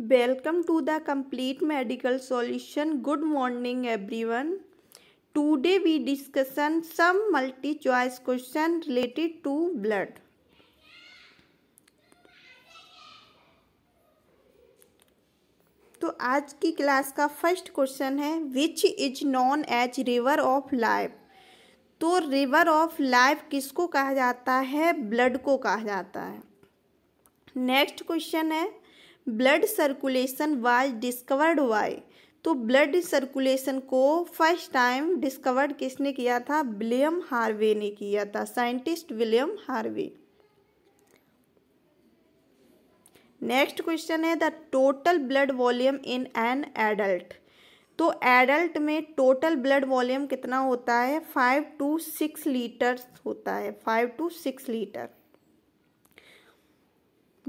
welcome to the complete medical solution good morning everyone today we discussion some multi choice question related to blood तो आज की class का first question है which is known as river of life तो river of life किसको कहा जाता है ब्लड को कहा जाता है नेक्स्ट क्वेश्चन है blood circulation was discovered by तो ब्लड सर्कुलेशन को फर्स्ट टाइम डिस्कवर्ड किसने किया था विलियम हार्वे ने किया था scientist William Harvey next question है the total blood volume in an adult तो एडल्ट में टोटल ब्लड वॉल्यूम कितना होता है फाइव टू सिक्स लीटर होता है फाइव टू सिक्स लीटर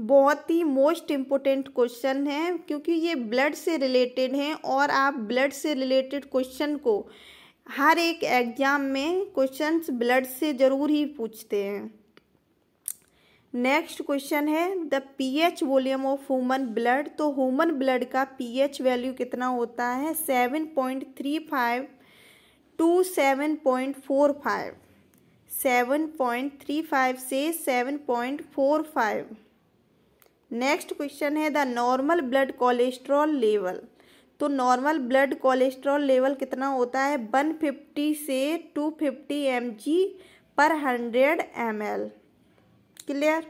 बहुत ही मोस्ट इम्पोर्टेंट क्वेश्चन है क्योंकि ये ब्लड से रिलेटेड हैं और आप ब्लड से रिलेटेड क्वेश्चन को हर एक एग्जाम में क्वेश्चंस ब्लड से ज़रूर ही पूछते हैं नेक्स्ट क्वेश्चन है the pH volume of human blood तो ह्यूमन ब्लड का पीएच वैल्यू कितना होता है seven point three five to seven point four five seven point three five से seven point four five next question है the normal blood cholesterol level तो normal blood cholesterol level कितना होता है 150 से 250 फिफ्टी पर 100 एम क्लियर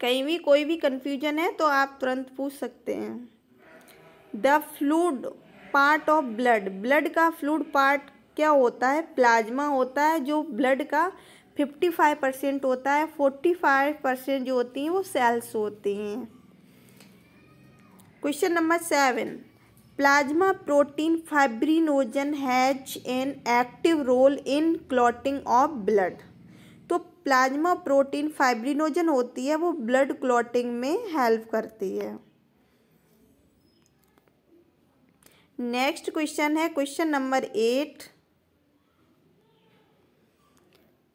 कहीं भी कोई भी कन्फ्यूजन है तो आप तुरंत पूछ सकते हैं the fluid part of blood blood का फ्लूड पार्ट क्या होता है प्लाज्मा होता है जो ब्लड का फिफ्टी फाइव परसेंट होता है फोर्टी फाइव परसेंट जो होती हैं वो सेल्स होती हैं question number seven plasma protein fibrinogen has an active role in clotting of blood तो प्लाज्मा प्रोटीन फाइब्रिनोजन होती है वो ब्लड क्लॉटिंग में हेल्प करती है नेक्स्ट क्वेश्चन है question number eight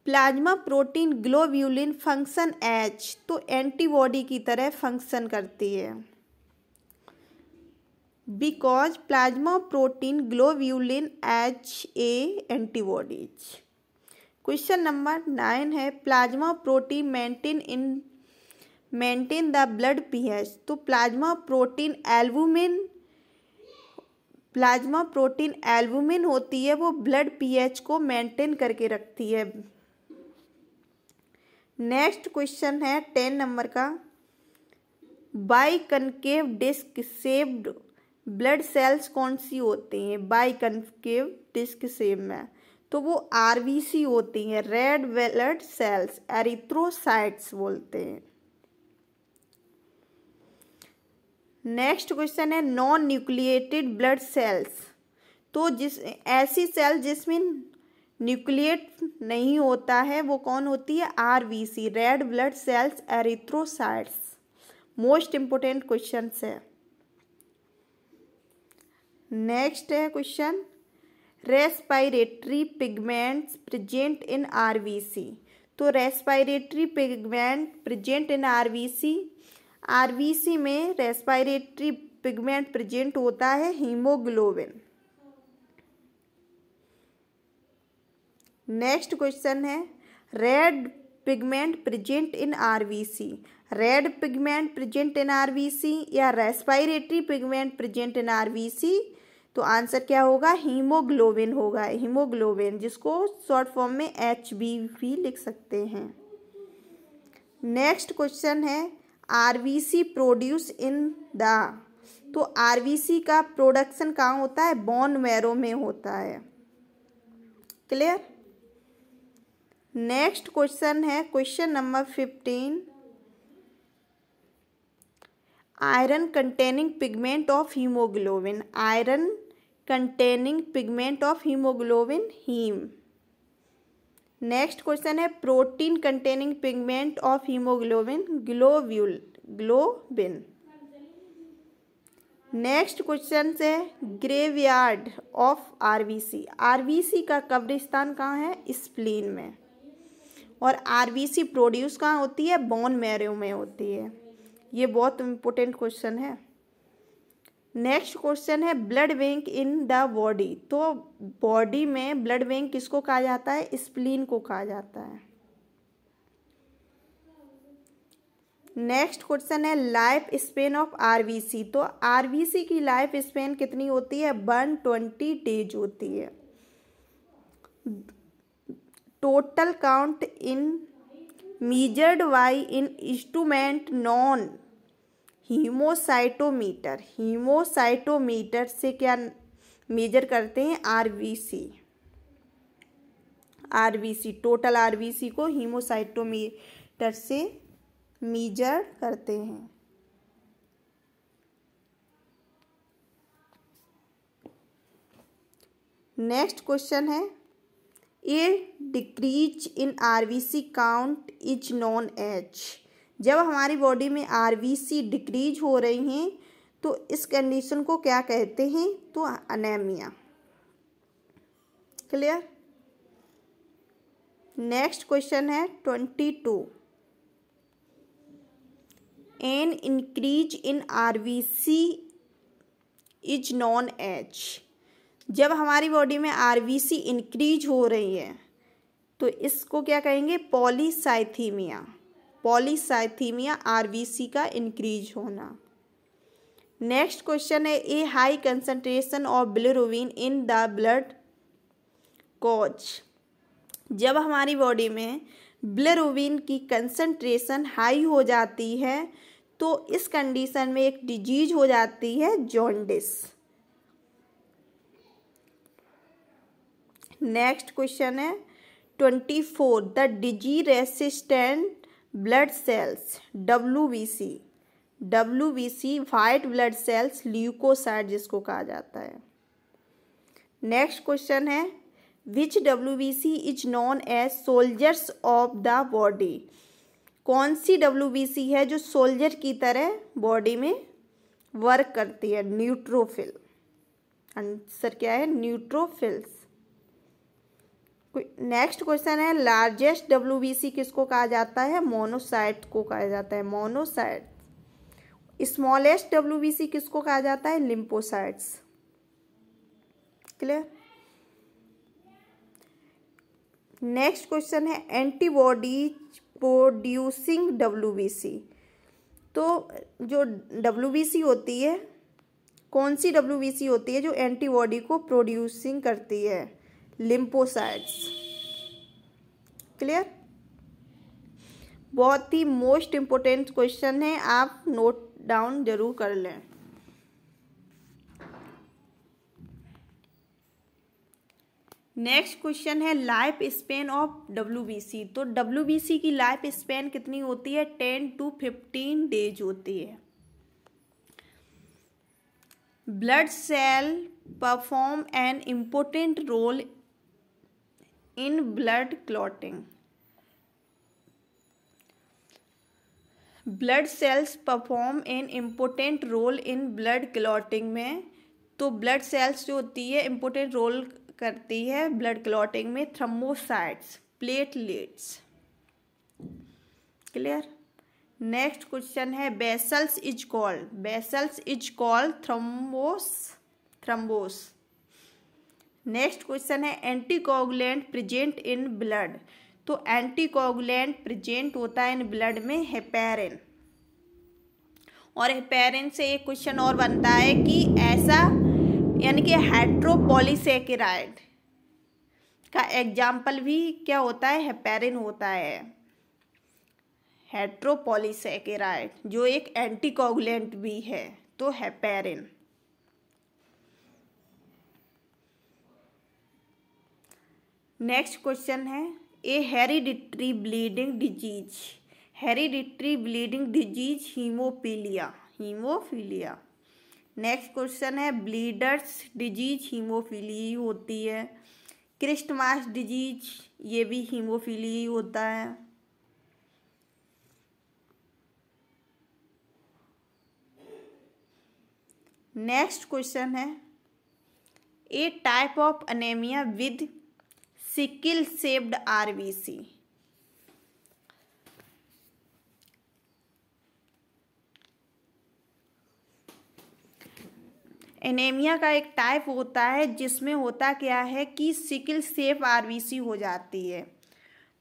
plasma protein globulin function as तो एंटीबॉडी की तरह फंक्शन करती है because plasma protein globulin as a antibodies question number nine है plasma protein maintain in maintain the blood pH तो plasma protein albumin plasma protein albumin होती है वो ब्लड पीएच को मेंटेन करके रखती है नेक्स्ट क्वेश्चन है टेन नंबर का biconcave disc shaped blood cells कौन सी होते हैं बाई कनकेव डिस्क सेव में तो वो आर होती हैं रेड ब्लड सेल्स एरिथ्रोसाइट्स बोलते हैं नेक्स्ट क्वेश्चन है नॉन न्यूक्लिएटेड ब्लड सेल्स तो जिस ऐसी सेल जिसमें न्यूक्लिएट नहीं होता है वो कौन होती है R B C red blood cells erythrocytes most important question है नेक्स्ट है question respiratory pigments present in C तो respiratory pigment present in B C में रेस्पायरेटरी पिगमेंट प्रेजेंट होता है हीमोग्लोबिन नेक्स्ट क्वेश्चन है red pigment present in RBC red pigment present in RBC या respiratory pigment present in RBC तो answer क्या होगा haemoglobin होगा हीमोग्लोबिन जिसको शॉर्ट फॉर्म में एच बी भी लिख सकते हैं नेक्स्ट क्वेश्चन है आरवीसी प्रोड्यूस इन द तो आरवीसी का प्रोडक्शन कहाँ होता है बॉन मैरो में होता है क्लियर नेक्स्ट क्वेश्चन है question number fifteen iron containing pigment of haemoglobin iron containing pigment of haemoglobin haem next question है protein containing pigment of haemoglobin globule globin next question से graveyard of RBC RBC का कब्रिस्तान कहाँ है spleen में और RBC produce कहाँ होती है बोन मैरो में होती है ये बहुत इम्पोर्टेंट क्वेश्चन है नेक्स्ट क्वेश्चन है blood bank in the body तो बॉडी में ब्लड बैंक किसको कहा जाता है स्प्लीन को कहा जाता है नेक्स्ट क्वेश्चन है लाइफ स्पेन ऑफ आरवीसी तो आरवीसी की लाइफ स्पेन कितनी होती है वन ट्वेंटी डेज होती है total count in measured by in instrument known haemocytometer haemocytometer से क्या मेजर करते हैं आरबीसी आरबीसी टोटल आरबीसी को हीमोसाइटोमीटर से मेजर करते हैं नेक्स्ट क्वेश्चन है a decrease in R count is known as जब हमारी बॉडी में आर डिक्रीज हो रही हैं तो इस कंडीशन को क्या कहते हैं तो अनेमिया क्लियर नेक्स्ट क्वेश्चन है twenty two an increase in R is known as जब हमारी बॉडी में आर इंक्रीज हो रही है तो इसको क्या कहेंगे पॉलीसाइथीमिया पॉलीसाइथीमिया आर का इंक्रीज होना नेक्स्ट क्वेश्चन है a high concentration of bilirubin in the blood cause जब हमारी बॉडी में बिलिरुबिन की कंसंट्रेशन हाई हो जाती है तो इस कंडीशन में एक डिजीज हो जाती है जॉन्डिस नेक्स्ट क्वेश्चन है twenty four the disease resistant blood cells W B C W B C white blood cells leucocyte जिसको कहा जाता है नेक्स्ट क्वेश्चन है which W B C is known as soldiers of the body कौन सी W B सी है जो soldier की तरह बॉडी में वर्क करती है न्यूट्रोफिल आंसर क्या है न्यूट्रोफिल्स नेक्स्ट क्वेश्चन है लार्जेस्ट डब्ल्यू बी सी किसको कहा जाता है मोनोसाइट को कहा जाता है monocyte smallest W B C किसको कहा जाता है लिम्पोसाइट्स क्लियर नेक्स्ट क्वेश्चन है antibody producing W B C तो जो डब्ल्यू बी सी होती है कौन सी डब्ल्यू बी सी होती है जो एंटीबॉडी को प्रोड्यूसिंग करती है लिम्पोसाइट्स क्लियर बहुत ही मोस्ट इम्पोर्टेंट क्वेश्चन है आप नोट डाउन जरूर कर लें नेक्स्ट क्वेश्चन है लाइफ स्पेन ऑफ डब्ल्यू तो डब्ल्यू की लाइफ स्पेन कितनी होती है टेन टू फिफ्टीन डेज होती है blood cell perform an important role in blood clotting blood cells perform an important role in blood clotting में तो ब्लड सेल्स जो होती है इम्पोर्टेंट रोल करती है ब्लड क्लॉटिंग में thrombocytes platelets clear next question है basals is called basals is called thrombus thrombus next question है एंटीकोगुलेंट प्रेजेंट इन ब्लड तो एंटीकोगुलेंट प्रेजेंट होता है इन ब्लड में हेपेरिन और हेपेरिन से एक क्वेश्चन और बनता है कि ऐसा यानी कि हाइड्रोपोलीसेकेराइड का एग्जाम्पल भी क्या होता है हेपेरिन होता है हेट्रोपोलीसेकेराइड जो एक एंटीकोगुलेंट भी है तो हेपेरिन नेक्स्ट क्वेश्चन है a hereditary bleeding disease hereditary bleeding disease haemophilia haemophilia next question है ब्लीडर्स डिजीज हीमोफीलिया होती है क्रिस्टमास डिजीज ये भी ही होता है नेक्स्ट क्वेश्चन है a type of anaemia with sickle shaped RBC anaemia का एक टाइप होता है जिसमें होता क्या है कि सिकिल सेफ आरबीसी हो जाती है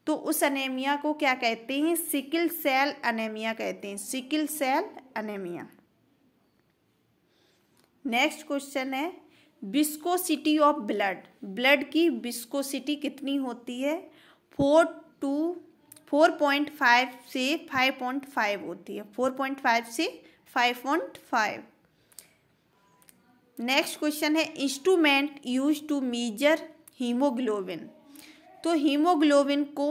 तो उस अनेमिया को क्या कहते हैं सिकिल सेल अनेमिया कहते हैं sickle cell anaemia next question है बिस्कोसिटी ऑफ ब्लड ब्लड की बिस्कोसिटी कितनी होती है four to four point five से फाइव पॉइंट फाइव होती है फोर पॉइंट फाइव से five point five next question है instrument use to measure haemoglobin तो हीमोग्लोबिन को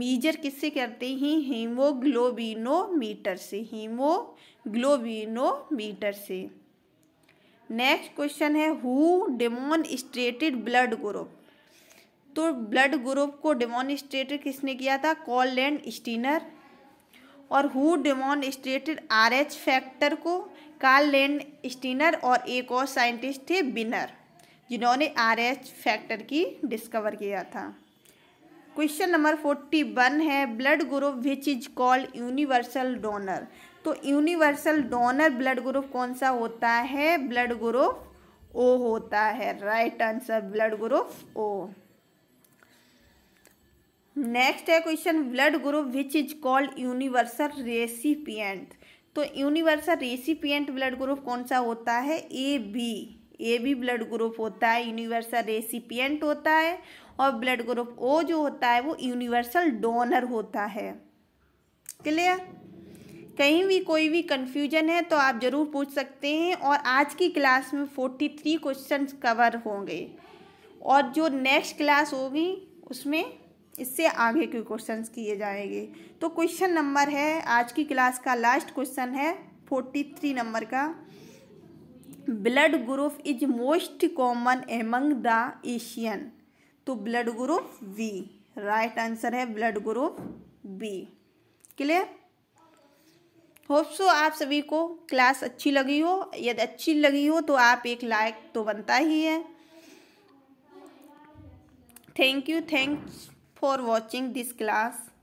मीजर किससे करते हैं हीमोग्लोबिनोमीटर से हीमोग्लोबिनोमीटर से नेक्स्ट क्वेश्चन है हु डेमोनस्ट्रेटेड ब्लड ग्रुप तो ब्लड ग्रुप को डेमोनस्ट्रेटेड किसने किया था कॉल एंड स्टीनर और who demonstrated R H factor को कार्ल लैंड स्टीनर और एक और साइंटिस्ट थे बिनर जिन्होंने आर एच फैक्टर की डिस्कवर किया था क्वेश्चन नंबर फोर्टी वन है blood group which is called universal donor तो यूनिवर्सल डोनर ब्लड ग्रुप कौन सा होता है ब्लड ग्रुप ओ होता है right answer blood group O next है question blood group which is called universal recipient तो यूनिवर्सल रेसिपिएंट ब्लड ग्रुप कौन सा होता है A B A B blood group होता है यूनिवर्सल रेसिपिएंट होता है और ब्लड ग्रुप ओ जो होता है वो यूनिवर्सल डोनर होता है क्लियर कहीं भी कोई भी कन्फ्यूजन है तो आप ज़रूर पूछ सकते हैं और आज की क्लास में फोर्टी थ्री क्वेश्चन कवर होंगे और जो नेक्स्ट क्लास होगी उसमें इससे आगे के क्वेश्चंस किए जाएंगे तो क्वेश्चन नंबर है आज की क्लास का लास्ट क्वेश्चन है फोर्टी थ्री नंबर का blood group is most common among the Asian तो blood group B right answer है blood group B clear hope so आप सभी को क्लास अच्छी लगी हो यदि अच्छी लगी हो तो आप एक लाइक तो बनता ही है thank you thanks for watching this class